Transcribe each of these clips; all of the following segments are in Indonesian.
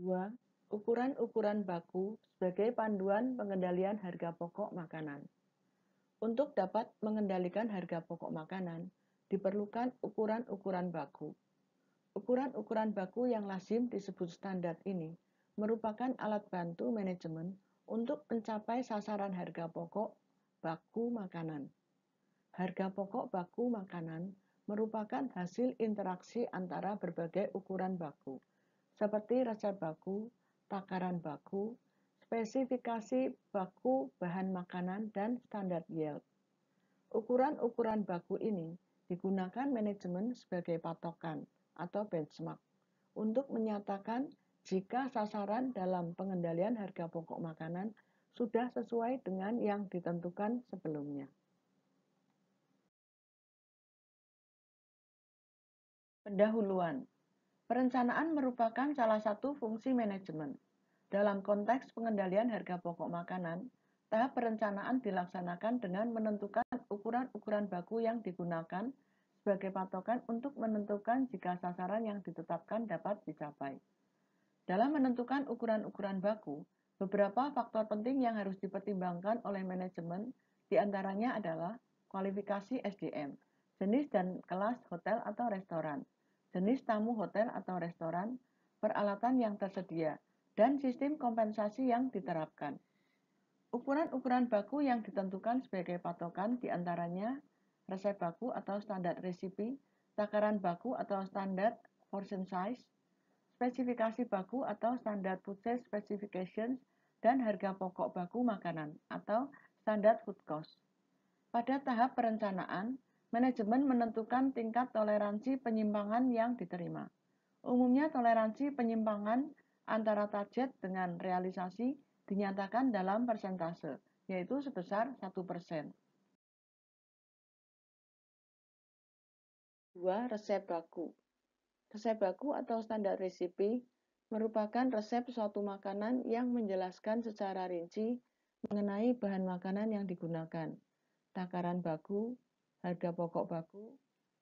2. Ukuran-ukuran baku sebagai panduan pengendalian harga pokok makanan. Untuk dapat mengendalikan harga pokok makanan, diperlukan ukuran-ukuran baku. Ukuran-ukuran baku yang lazim disebut standar ini merupakan alat bantu manajemen untuk mencapai sasaran harga pokok baku makanan. Harga pokok baku makanan merupakan hasil interaksi antara berbagai ukuran baku seperti resep baku, takaran baku, spesifikasi baku bahan makanan, dan standar yield. Ukuran-ukuran baku ini digunakan manajemen sebagai patokan atau benchmark untuk menyatakan jika sasaran dalam pengendalian harga pokok makanan sudah sesuai dengan yang ditentukan sebelumnya. Pendahuluan Perencanaan merupakan salah satu fungsi manajemen. Dalam konteks pengendalian harga pokok makanan, tahap perencanaan dilaksanakan dengan menentukan ukuran-ukuran baku yang digunakan sebagai patokan untuk menentukan jika sasaran yang ditetapkan dapat dicapai. Dalam menentukan ukuran-ukuran baku, beberapa faktor penting yang harus dipertimbangkan oleh manajemen diantaranya adalah kualifikasi SDM, jenis dan kelas hotel atau restoran, jenis tamu hotel atau restoran, peralatan yang tersedia, dan sistem kompensasi yang diterapkan. Ukuran-ukuran baku yang ditentukan sebagai patokan diantaranya resep baku atau standar resipi, takaran baku atau standar portion size, spesifikasi baku atau standar food specifications, dan harga pokok baku makanan atau standar food cost. Pada tahap perencanaan, manajemen menentukan tingkat toleransi penyimpangan yang diterima. Umumnya toleransi penyimpangan antara target dengan realisasi dinyatakan dalam persentase, yaitu sebesar 1%. 2. Resep baku Resep baku atau standar resipi merupakan resep suatu makanan yang menjelaskan secara rinci mengenai bahan makanan yang digunakan, takaran baku, harga pokok baku,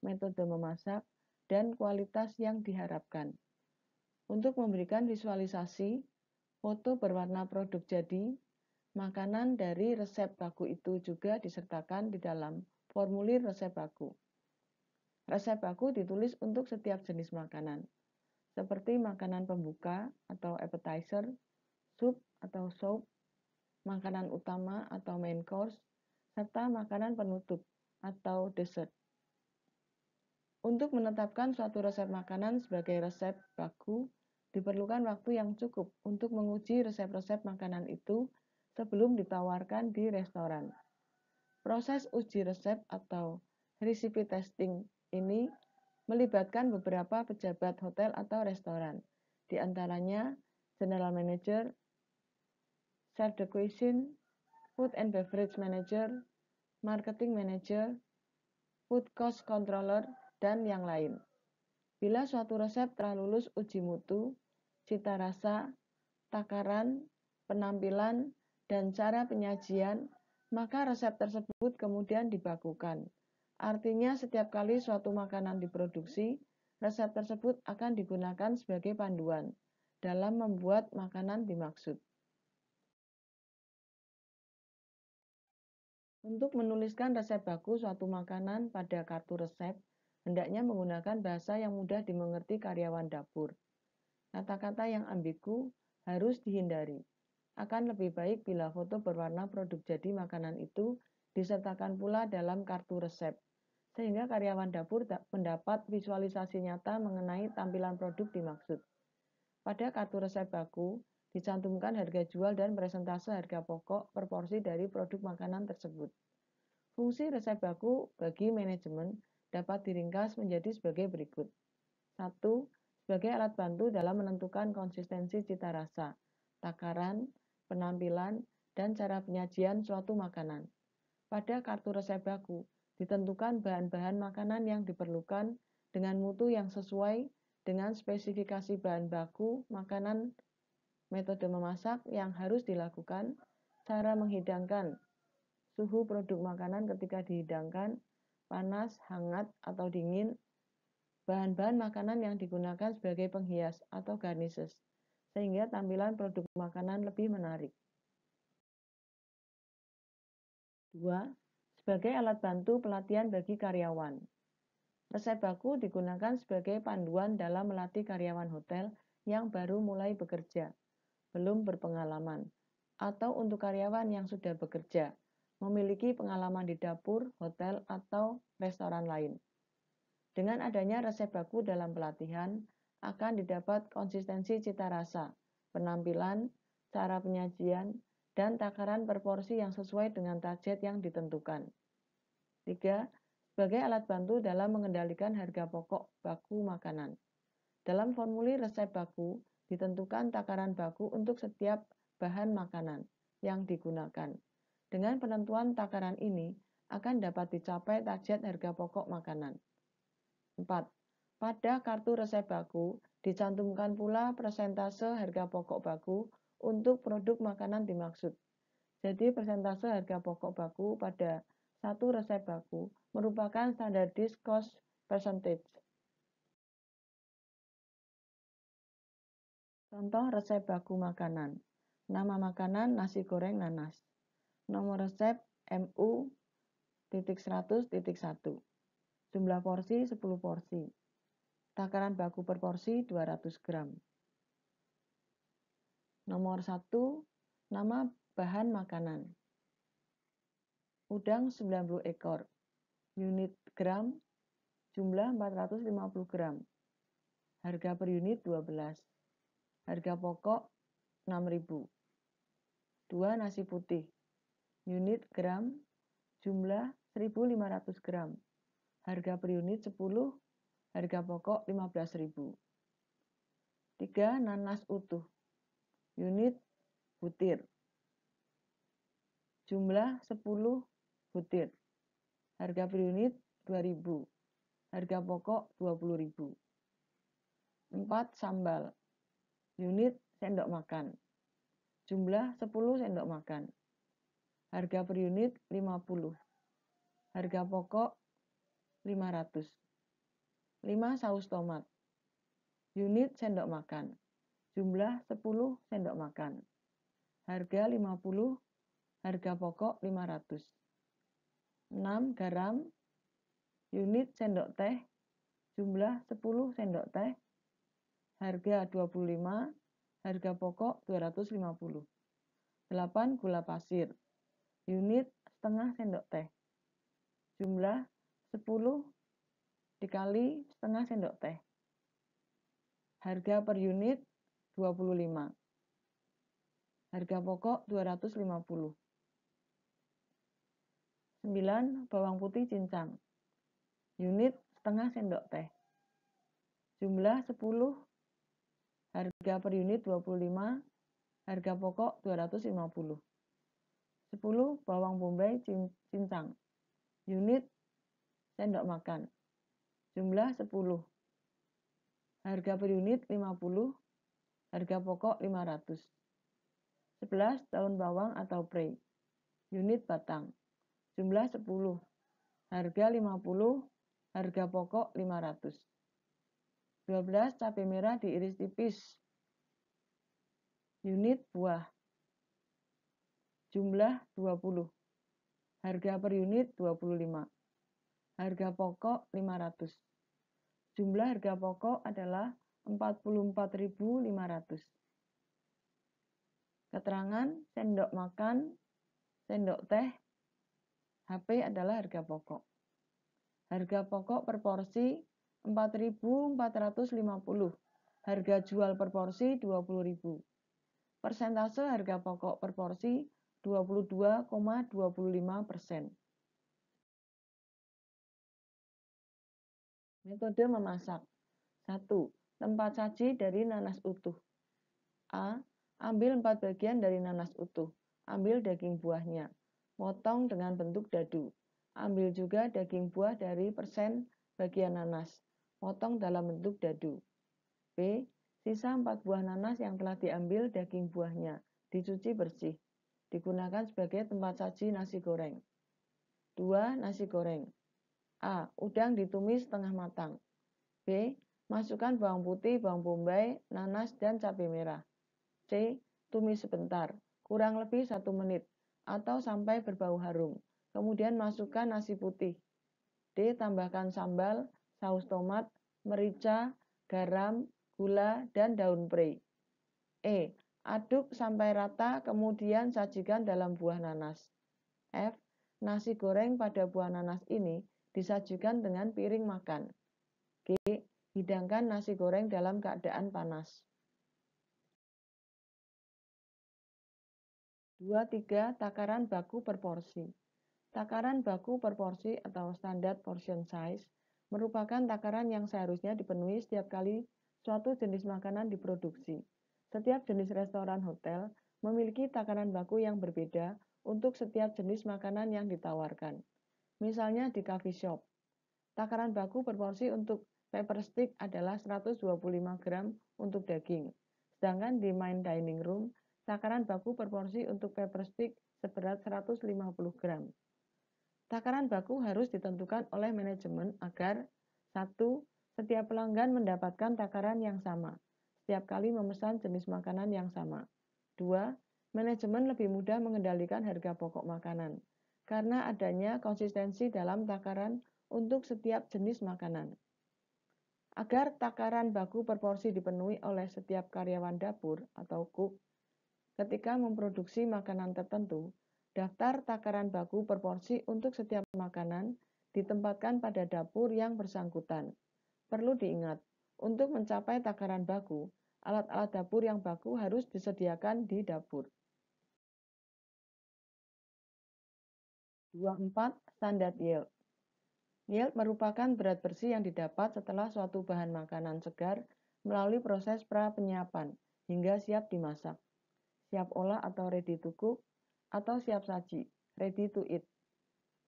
metode memasak, dan kualitas yang diharapkan. Untuk memberikan visualisasi, foto berwarna produk jadi, makanan dari resep baku itu juga disertakan di dalam formulir resep baku. Resep baku ditulis untuk setiap jenis makanan, seperti makanan pembuka atau appetizer, sup atau soup, makanan utama atau main course, serta makanan penutup atau dessert. Untuk menetapkan suatu resep makanan sebagai resep baku, diperlukan waktu yang cukup untuk menguji resep-resep makanan itu sebelum ditawarkan di restoran. Proses uji resep atau recipe testing ini melibatkan beberapa pejabat hotel atau restoran, di antaranya general manager, chef de cuisine, food and beverage manager, marketing manager, food cost controller, dan yang lain. Bila suatu resep telah lulus uji mutu, cita rasa, takaran, penampilan, dan cara penyajian, maka resep tersebut kemudian dibakukan. Artinya setiap kali suatu makanan diproduksi, resep tersebut akan digunakan sebagai panduan dalam membuat makanan dimaksud. Untuk menuliskan resep baku suatu makanan pada kartu resep, hendaknya menggunakan bahasa yang mudah dimengerti karyawan dapur. Kata-kata yang ambigu harus dihindari. Akan lebih baik bila foto berwarna produk jadi makanan itu disertakan pula dalam kartu resep, sehingga karyawan dapur mendapat visualisasi nyata mengenai tampilan produk dimaksud. Pada kartu resep baku, dicantumkan harga jual dan presentase harga pokok per porsi dari produk makanan tersebut. Fungsi resep baku bagi manajemen dapat diringkas menjadi sebagai berikut. 1. Sebagai alat bantu dalam menentukan konsistensi cita rasa, takaran, penampilan, dan cara penyajian suatu makanan. Pada kartu resep baku, ditentukan bahan-bahan makanan yang diperlukan dengan mutu yang sesuai dengan spesifikasi bahan baku makanan metode memasak yang harus dilakukan, cara menghidangkan, suhu produk makanan ketika dihidangkan, panas, hangat, atau dingin, bahan-bahan makanan yang digunakan sebagai penghias atau garnishes, sehingga tampilan produk makanan lebih menarik. 2. Sebagai alat bantu pelatihan bagi karyawan. Resep baku digunakan sebagai panduan dalam melatih karyawan hotel yang baru mulai bekerja belum berpengalaman, atau untuk karyawan yang sudah bekerja, memiliki pengalaman di dapur, hotel, atau restoran lain. Dengan adanya resep baku dalam pelatihan, akan didapat konsistensi cita rasa, penampilan, cara penyajian, dan takaran proporsi yang sesuai dengan target yang ditentukan. 3. Sebagai alat bantu dalam mengendalikan harga pokok baku makanan. Dalam formulir resep baku, Ditentukan takaran baku untuk setiap bahan makanan yang digunakan. Dengan penentuan takaran ini, akan dapat dicapai target harga pokok makanan. 4. Pada kartu resep baku, dicantumkan pula persentase harga pokok baku untuk produk makanan dimaksud. Jadi persentase harga pokok baku pada satu resep baku merupakan standar cost percentage Contoh resep baku makanan. Nama makanan nasi goreng nanas. Nomor resep MU.100.1. Jumlah porsi 10 porsi. Takaran baku per porsi 200 gram. Nomor 1. Nama bahan makanan. Udang 90 ekor. Unit gram. Jumlah 450 gram. Harga per unit 12. Harga pokok 6000 2 nasi putih. Unit gram jumlah 1500 gram. Harga per unit 10, harga pokok 15.000. 3 nanas utuh. Unit butir. Jumlah 10 butir. Harga per unit 2000. Harga pokok 20.000. 4 sambal unit sendok makan. Jumlah 10 sendok makan. Harga per unit 50. Harga pokok 500. 5 saus tomat. Unit sendok makan. Jumlah 10 sendok makan. Harga 50. Harga pokok 500. 6 garam. Unit sendok teh. Jumlah 10 sendok teh harga 25, harga pokok 250. 8 gula pasir, unit setengah sendok teh. Jumlah 10 dikali setengah sendok teh. Harga per unit 25. Harga pokok 250. 9. Bawang putih cincang. Unit setengah sendok teh. Jumlah 10 Harga per unit 25, harga pokok 250. 10. Bawang bombay cincang. Unit sendok makan. Jumlah 10. Harga per unit 50, harga pokok 500. 11. Daun bawang atau pre. Unit batang. Jumlah 10. Harga 50, harga pokok 500. 12 cabai merah diiris tipis. Unit buah. Jumlah 20. Harga per unit 25. Harga pokok 500. Jumlah harga pokok adalah 44.500. Keterangan sendok makan, sendok teh, HP adalah harga pokok. Harga pokok per porsi 4.450. Harga jual per porsi 20.000. Persentase harga pokok per porsi 22,25 Metode memasak. 1. Tempat saji dari nanas utuh. A. Ambil 4 bagian dari nanas utuh. Ambil daging buahnya. Potong dengan bentuk dadu. Ambil juga daging buah dari persen bagian nanas potong dalam bentuk dadu. B. Sisa 4 buah nanas yang telah diambil daging buahnya, dicuci bersih. Digunakan sebagai tempat saji nasi goreng. 2. Nasi goreng. A. Udang ditumis setengah matang. B. Masukkan bawang putih, bawang bombay, nanas, dan cabai merah. C. Tumis sebentar, kurang lebih satu menit, atau sampai berbau harum. Kemudian masukkan nasi putih. D. Tambahkan sambal, saus tomat, merica, garam, gula, dan daun pre. E. Aduk sampai rata, kemudian sajikan dalam buah nanas. F. Nasi goreng pada buah nanas ini disajikan dengan piring makan. G. Hidangkan nasi goreng dalam keadaan panas. 23. Takaran baku per porsi. Takaran baku per porsi atau standar portion size merupakan takaran yang seharusnya dipenuhi setiap kali suatu jenis makanan diproduksi. Setiap jenis restoran hotel memiliki takaran baku yang berbeda untuk setiap jenis makanan yang ditawarkan. Misalnya di coffee shop. Takaran baku proporsi untuk paper stick adalah 125 gram untuk daging. Sedangkan di main dining room, takaran baku proporsi untuk paper stick seberat 150 gram. Takaran baku harus ditentukan oleh manajemen agar satu, Setiap pelanggan mendapatkan takaran yang sama setiap kali memesan jenis makanan yang sama. 2. Manajemen lebih mudah mengendalikan harga pokok makanan karena adanya konsistensi dalam takaran untuk setiap jenis makanan. Agar takaran baku per porsi dipenuhi oleh setiap karyawan dapur atau cook ketika memproduksi makanan tertentu, Daftar takaran baku per porsi untuk setiap makanan ditempatkan pada dapur yang bersangkutan. Perlu diingat, untuk mencapai takaran baku, alat-alat dapur yang baku harus disediakan di dapur. 24. Standar yield. Yield merupakan berat bersih yang didapat setelah suatu bahan makanan segar melalui proses pra penyiapan hingga siap dimasak. Siap olah atau ready to cook atau siap saji, ready to eat.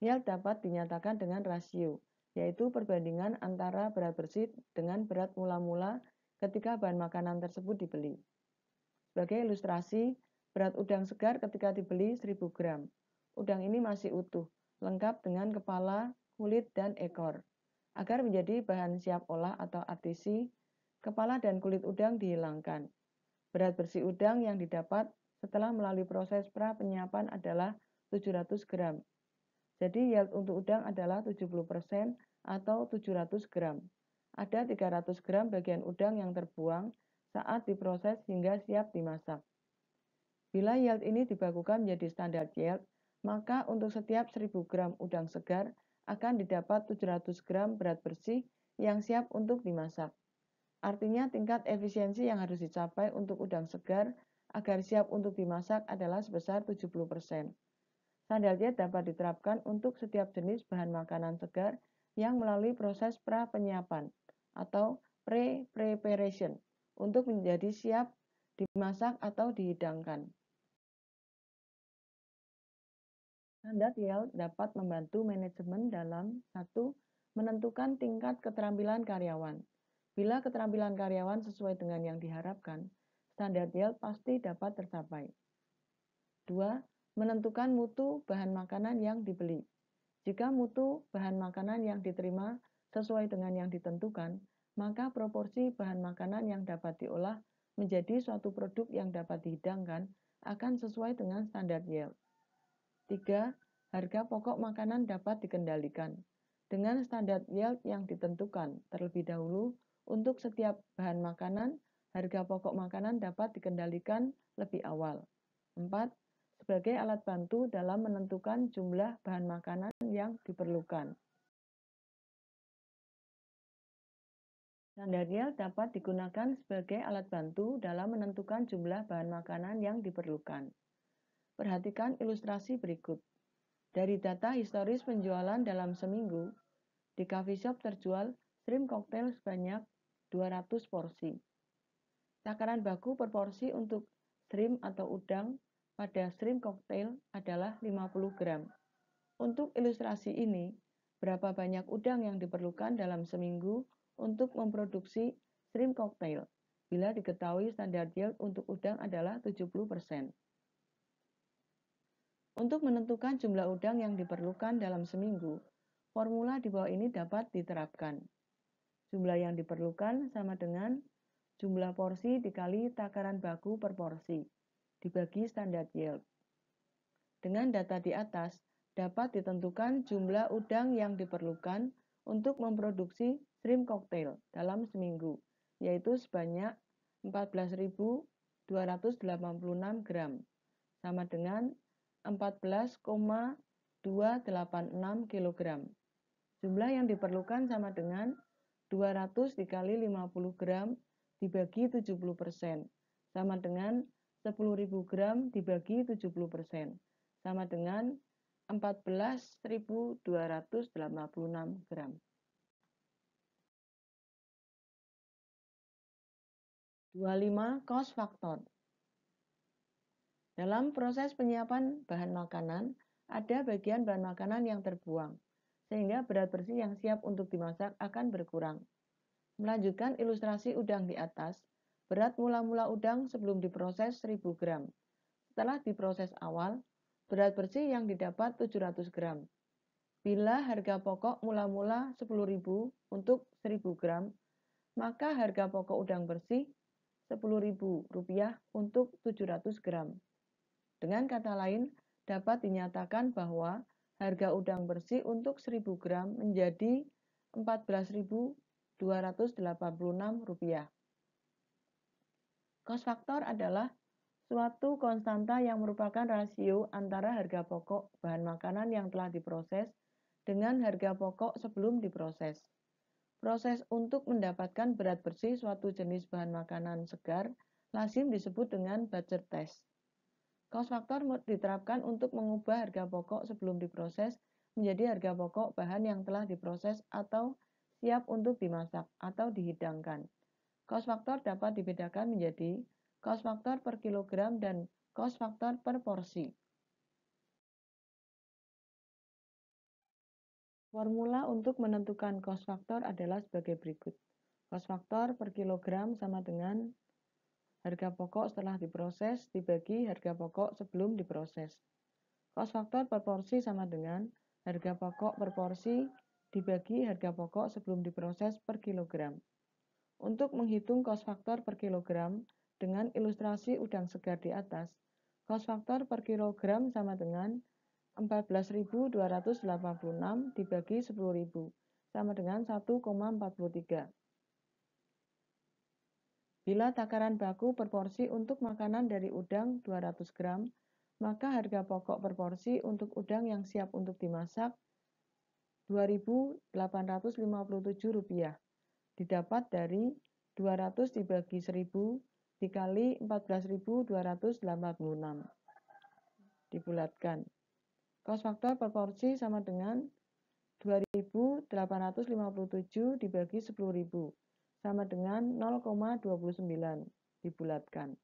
Yield dapat dinyatakan dengan rasio, yaitu perbandingan antara berat bersih dengan berat mula-mula ketika bahan makanan tersebut dibeli. Sebagai ilustrasi, berat udang segar ketika dibeli 1000 gram. Udang ini masih utuh, lengkap dengan kepala, kulit, dan ekor. Agar menjadi bahan siap olah atau artisi, kepala dan kulit udang dihilangkan. Berat bersih udang yang didapat setelah melalui proses pra penyiapan adalah 700 gram. Jadi yield untuk udang adalah 70% atau 700 gram. Ada 300 gram bagian udang yang terbuang saat diproses hingga siap dimasak. Bila yield ini dibakukan menjadi standar yield, maka untuk setiap 1000 gram udang segar akan didapat 700 gram berat bersih yang siap untuk dimasak. Artinya tingkat efisiensi yang harus dicapai untuk udang segar agar siap untuk dimasak adalah sebesar 70%. Standar diet dapat diterapkan untuk setiap jenis bahan makanan segar yang melalui proses pra penyiapan atau pre-preparation untuk menjadi siap dimasak atau dihidangkan. Standar diet dapat membantu manajemen dalam satu menentukan tingkat keterampilan karyawan. Bila keterampilan karyawan sesuai dengan yang diharapkan, standar yield pasti dapat tercapai. 2. Menentukan mutu bahan makanan yang dibeli. Jika mutu bahan makanan yang diterima sesuai dengan yang ditentukan, maka proporsi bahan makanan yang dapat diolah menjadi suatu produk yang dapat dihidangkan akan sesuai dengan standar yield. 3. Harga pokok makanan dapat dikendalikan dengan standar yield yang ditentukan terlebih dahulu untuk setiap bahan makanan harga pokok makanan dapat dikendalikan lebih awal. 4. Sebagai alat bantu dalam menentukan jumlah bahan makanan yang diperlukan. Standarnya dapat digunakan sebagai alat bantu dalam menentukan jumlah bahan makanan yang diperlukan. Perhatikan ilustrasi berikut. Dari data historis penjualan dalam seminggu, di coffee shop terjual shrimp cocktail sebanyak 200 porsi. Takaran baku proporsi untuk shrimp atau udang pada shrimp cocktail adalah 50 gram. Untuk ilustrasi ini, berapa banyak udang yang diperlukan dalam seminggu untuk memproduksi shrimp cocktail bila diketahui standar yield untuk udang adalah 70%. Untuk menentukan jumlah udang yang diperlukan dalam seminggu, formula di bawah ini dapat diterapkan. Jumlah yang diperlukan sama dengan Jumlah porsi dikali takaran baku per porsi, dibagi standar yield. Dengan data di atas, dapat ditentukan jumlah udang yang diperlukan untuk memproduksi shrimp cocktail dalam seminggu, yaitu sebanyak 14.286 gram, sama dengan 14,286 kg. Jumlah yang diperlukan sama dengan 200 dikali 50 gram dibagi 70% sama dengan 10.000 gram dibagi 70% sama dengan 14.286 gram. 25. Cost faktor Dalam proses penyiapan bahan makanan, ada bagian bahan makanan yang terbuang, sehingga berat bersih yang siap untuk dimasak akan berkurang. Melanjutkan ilustrasi udang di atas, berat mula-mula udang sebelum diproses 1000 gram. Setelah diproses awal, berat bersih yang didapat 700 gram. Bila harga pokok mula-mula 10.000 untuk 1.000 gram, maka harga pokok udang bersih Rp10.000 untuk 700 gram. Dengan kata lain, dapat dinyatakan bahwa harga udang bersih untuk 1.000 gram menjadi 14000 Rp286. Cost faktor adalah suatu konstanta yang merupakan rasio antara harga pokok bahan makanan yang telah diproses dengan harga pokok sebelum diproses. Proses untuk mendapatkan berat bersih suatu jenis bahan makanan segar lazim disebut dengan budget test. Cost faktor diterapkan untuk mengubah harga pokok sebelum diproses menjadi harga pokok bahan yang telah diproses atau siap untuk dimasak atau dihidangkan. Kos faktor dapat dibedakan menjadi kos faktor per kilogram dan kos faktor per porsi. Formula untuk menentukan kos faktor adalah sebagai berikut. Kos faktor per kilogram sama dengan harga pokok setelah diproses dibagi harga pokok sebelum diproses. Kos faktor per porsi sama dengan harga pokok per porsi dibagi harga pokok sebelum diproses per kilogram. Untuk menghitung kos faktor per kilogram dengan ilustrasi udang segar di atas, kos faktor per kilogram sama dengan 14.286 dibagi 10.000 sama dengan 1,43. Bila takaran baku per porsi untuk makanan dari udang 200 gram, maka harga pokok per porsi untuk udang yang siap untuk dimasak 2.857 rupiah. Didapat dari 200 dibagi 1000 dikali 14.286. Dibulatkan. Kos faktor proporsi sama dengan 2.857 dibagi 10.000 sama dengan 0,29. Dibulatkan.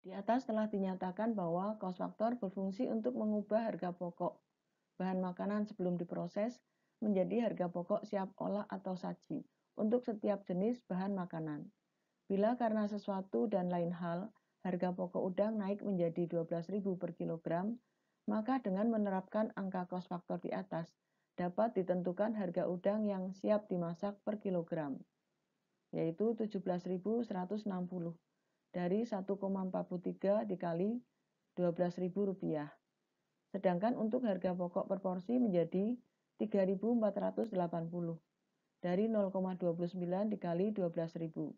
Di atas telah dinyatakan bahwa cost faktor berfungsi untuk mengubah harga pokok bahan makanan sebelum diproses menjadi harga pokok siap olah atau saji untuk setiap jenis bahan makanan. Bila karena sesuatu dan lain hal, harga pokok udang naik menjadi 12.000 per kilogram, maka dengan menerapkan angka cost faktor di atas, dapat ditentukan harga udang yang siap dimasak per kilogram, yaitu 17.160 dari 1,43 dikali 12.000 rupiah. Sedangkan untuk harga pokok per porsi menjadi 3.480 dari 0,29 dikali 12.000.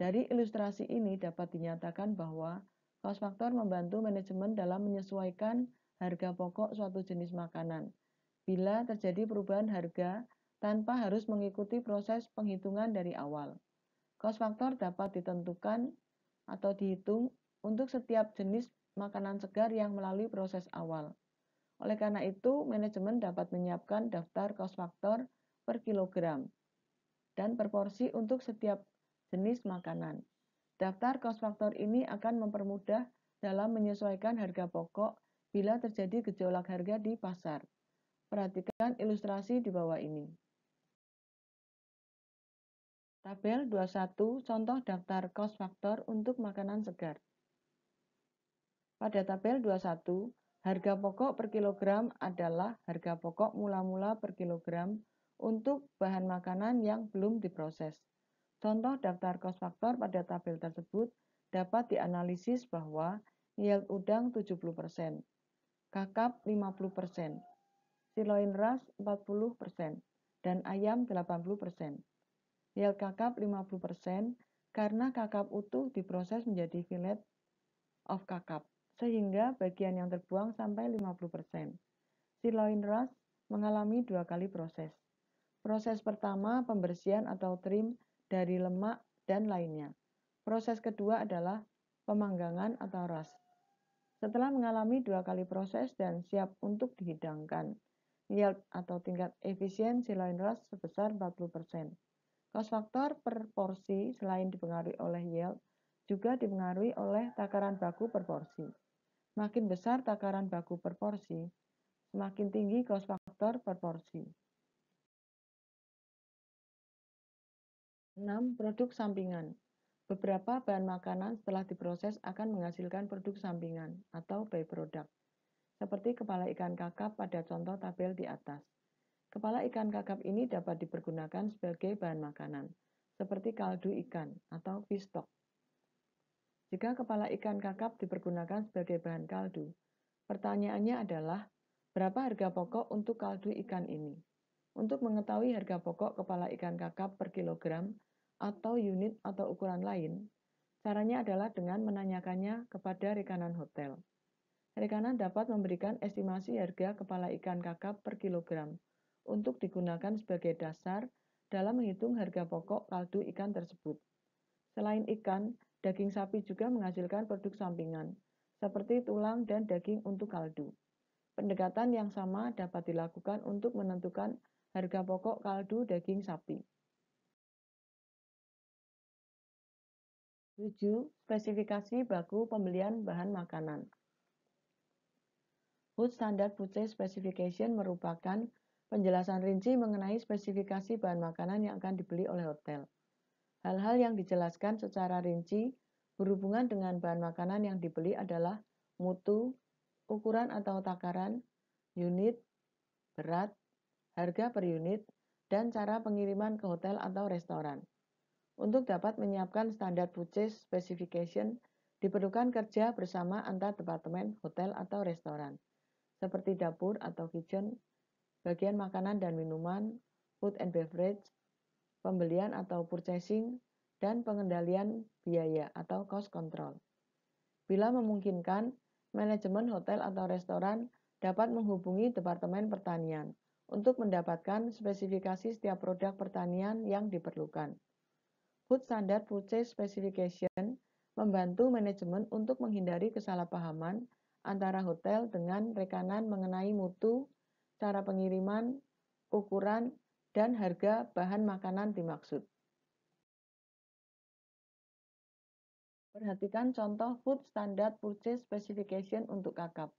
Dari ilustrasi ini dapat dinyatakan bahwa cost faktor membantu manajemen dalam menyesuaikan harga pokok suatu jenis makanan. Bila terjadi perubahan harga tanpa harus mengikuti proses penghitungan dari awal. Cost faktor dapat ditentukan atau dihitung untuk setiap jenis makanan segar yang melalui proses awal. Oleh karena itu, manajemen dapat menyiapkan daftar cost factor per kilogram dan per porsi untuk setiap jenis makanan. Daftar cost factor ini akan mempermudah dalam menyesuaikan harga pokok bila terjadi gejolak harga di pasar. Perhatikan ilustrasi di bawah ini. Tabel 21 contoh daftar cost faktor untuk makanan segar. Pada tabel 21, harga pokok per kilogram adalah harga pokok mula-mula per kilogram untuk bahan makanan yang belum diproses. Contoh daftar cost faktor pada tabel tersebut dapat dianalisis bahwa yield udang 70%, kakap 50%, siloin ras 40%, dan ayam 80% yield kakap 50% karena kakap utuh diproses menjadi fillet of kakap, sehingga bagian yang terbuang sampai 50%. Sirloin ras mengalami dua kali proses. Proses pertama pembersihan atau trim dari lemak dan lainnya. Proses kedua adalah pemanggangan atau ras. Setelah mengalami dua kali proses dan siap untuk dihidangkan, yield atau tingkat efisien sirloin ras sebesar 40%. Cost faktor per porsi selain dipengaruhi oleh yield, juga dipengaruhi oleh takaran baku per porsi. Makin besar takaran baku per porsi, semakin tinggi cost faktor per porsi. 6. Produk sampingan. Beberapa bahan makanan setelah diproses akan menghasilkan produk sampingan atau byproduct, seperti kepala ikan kakap pada contoh tabel di atas. Kepala ikan kakap ini dapat dipergunakan sebagai bahan makanan, seperti kaldu ikan atau stock. Jika kepala ikan kakap dipergunakan sebagai bahan kaldu, pertanyaannya adalah, berapa harga pokok untuk kaldu ikan ini? Untuk mengetahui harga pokok kepala ikan kakap per kilogram atau unit atau ukuran lain, caranya adalah dengan menanyakannya kepada rekanan hotel rekanan dapat memberikan estimasi harga kepala ikan kakap per kilogram untuk digunakan sebagai dasar dalam menghitung harga pokok kaldu ikan tersebut. Selain ikan, daging sapi juga menghasilkan produk sampingan, seperti tulang dan daging untuk kaldu. Pendekatan yang sama dapat dilakukan untuk menentukan harga pokok kaldu daging sapi. 7. Spesifikasi baku pembelian bahan makanan Food Standard Food Purchase Specification merupakan penjelasan rinci mengenai spesifikasi bahan makanan yang akan dibeli oleh hotel. Hal-hal yang dijelaskan secara rinci berhubungan dengan bahan makanan yang dibeli adalah mutu, ukuran atau takaran, unit, berat, harga per unit, dan cara pengiriman ke hotel atau restoran. Untuk dapat menyiapkan standar purchase specification, diperlukan kerja bersama antar departemen hotel atau restoran, seperti dapur atau kitchen, bagian makanan dan minuman, food and beverage, pembelian atau purchasing, dan pengendalian biaya atau cost control. Bila memungkinkan, manajemen hotel atau restoran dapat menghubungi Departemen Pertanian untuk mendapatkan spesifikasi setiap produk pertanian yang diperlukan. Food Standard Purchase Specification membantu manajemen untuk menghindari kesalahpahaman antara hotel dengan rekanan mengenai mutu, cara pengiriman, ukuran, dan harga bahan makanan dimaksud. Perhatikan contoh Food Standard Purchase Specification untuk kakap.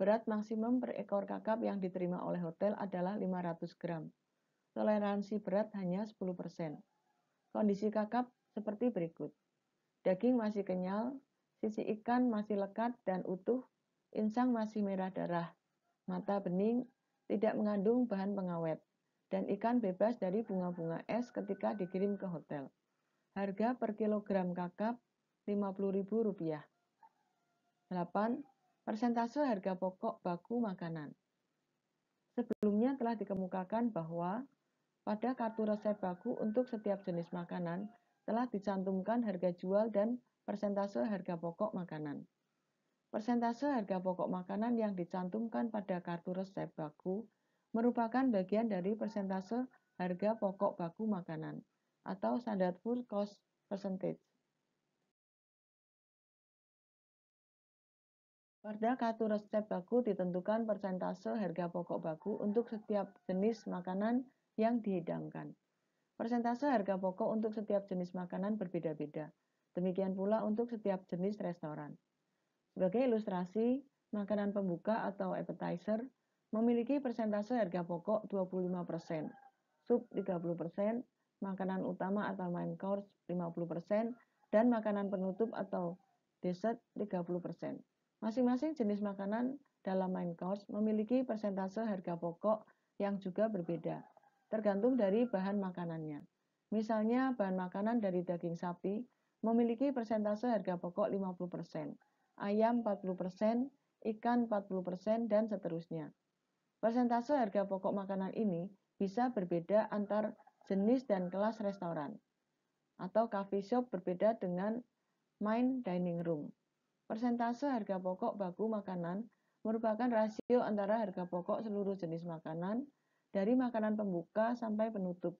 Berat maksimum per ekor kakap yang diterima oleh hotel adalah 500 gram. Toleransi berat hanya 10%. Kondisi kakap seperti berikut. Daging masih kenyal, sisi ikan masih lekat dan utuh, insang masih merah darah, mata bening, tidak mengandung bahan pengawet, dan ikan bebas dari bunga-bunga es ketika dikirim ke hotel. Harga per kilogram kakap Rp50.000. 8. Persentase harga pokok baku makanan. Sebelumnya telah dikemukakan bahwa pada kartu resep baku untuk setiap jenis makanan telah dicantumkan harga jual dan persentase harga pokok makanan. Persentase harga pokok makanan yang dicantumkan pada kartu resep baku merupakan bagian dari persentase harga pokok baku makanan atau standard food cost percentage. Pada kartu resep baku ditentukan persentase harga pokok baku untuk setiap jenis makanan yang dihidangkan. Persentase harga pokok untuk setiap jenis makanan berbeda-beda. Demikian pula untuk setiap jenis restoran. Sebagai ilustrasi, makanan pembuka atau appetizer memiliki persentase harga pokok 25%, sup 30%, makanan utama atau main course 50%, dan makanan penutup atau dessert 30%. Masing-masing jenis makanan dalam main course memiliki persentase harga pokok yang juga berbeda, tergantung dari bahan makanannya. Misalnya, bahan makanan dari daging sapi memiliki persentase harga pokok 50%, ayam 40%, ikan 40%, dan seterusnya. Persentase harga pokok makanan ini bisa berbeda antar jenis dan kelas restoran atau coffee shop berbeda dengan main dining room. Persentase harga pokok baku makanan merupakan rasio antara harga pokok seluruh jenis makanan dari makanan pembuka sampai penutup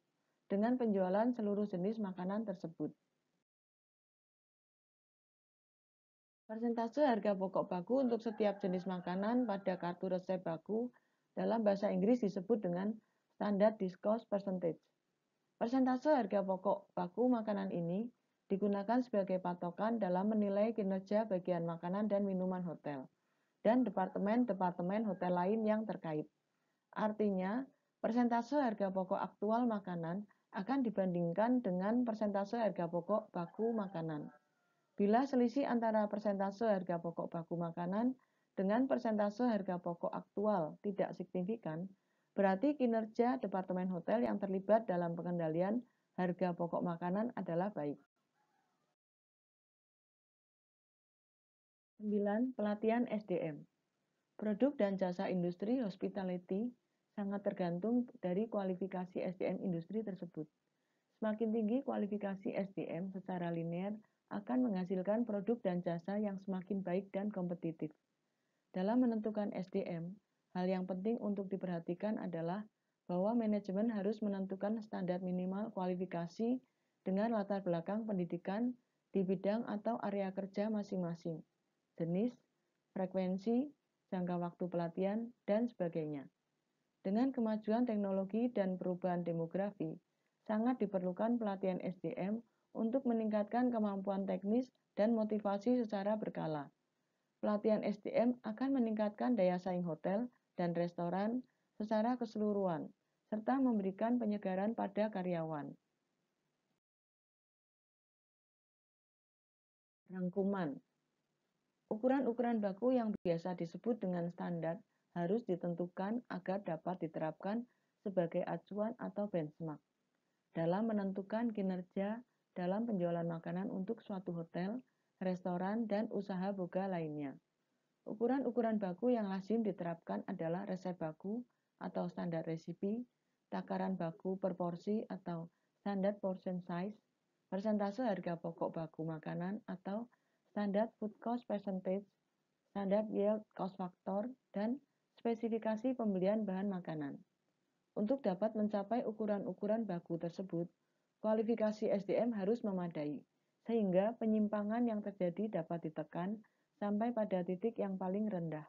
dengan penjualan seluruh jenis makanan tersebut. Persentase harga pokok baku untuk setiap jenis makanan pada kartu resep baku dalam bahasa Inggris disebut dengan standard Discount percentage. Persentase harga pokok baku makanan ini digunakan sebagai patokan dalam menilai kinerja bagian makanan dan minuman hotel dan departemen-departemen hotel lain yang terkait. Artinya, persentase harga pokok aktual makanan akan dibandingkan dengan persentase harga pokok baku makanan. Bila selisih antara persentase harga pokok baku makanan dengan persentase harga pokok aktual tidak signifikan, berarti kinerja Departemen Hotel yang terlibat dalam pengendalian harga pokok makanan adalah baik. 9. Pelatihan SDM Produk dan jasa industri hospitality sangat tergantung dari kualifikasi SDM industri tersebut. Semakin tinggi kualifikasi SDM secara linear, akan menghasilkan produk dan jasa yang semakin baik dan kompetitif. Dalam menentukan SDM, hal yang penting untuk diperhatikan adalah bahwa manajemen harus menentukan standar minimal kualifikasi dengan latar belakang pendidikan di bidang atau area kerja masing-masing, jenis, frekuensi, jangka waktu pelatihan, dan sebagainya. Dengan kemajuan teknologi dan perubahan demografi, sangat diperlukan pelatihan SDM untuk meningkatkan kemampuan teknis dan motivasi secara berkala. Pelatihan SDM akan meningkatkan daya saing hotel dan restoran secara keseluruhan, serta memberikan penyegaran pada karyawan. Rangkuman Ukuran-ukuran baku yang biasa disebut dengan standar harus ditentukan agar dapat diterapkan sebagai acuan atau benchmark dalam menentukan kinerja dalam penjualan makanan untuk suatu hotel, restoran, dan usaha boga lainnya. Ukuran-ukuran baku yang lazim diterapkan adalah resep baku atau standar resipi, takaran baku per porsi atau standar portion size, persentase harga pokok baku makanan atau standar food cost percentage, standar yield cost factor, dan spesifikasi pembelian bahan makanan. Untuk dapat mencapai ukuran-ukuran baku tersebut, Kualifikasi SDM harus memadai, sehingga penyimpangan yang terjadi dapat ditekan sampai pada titik yang paling rendah.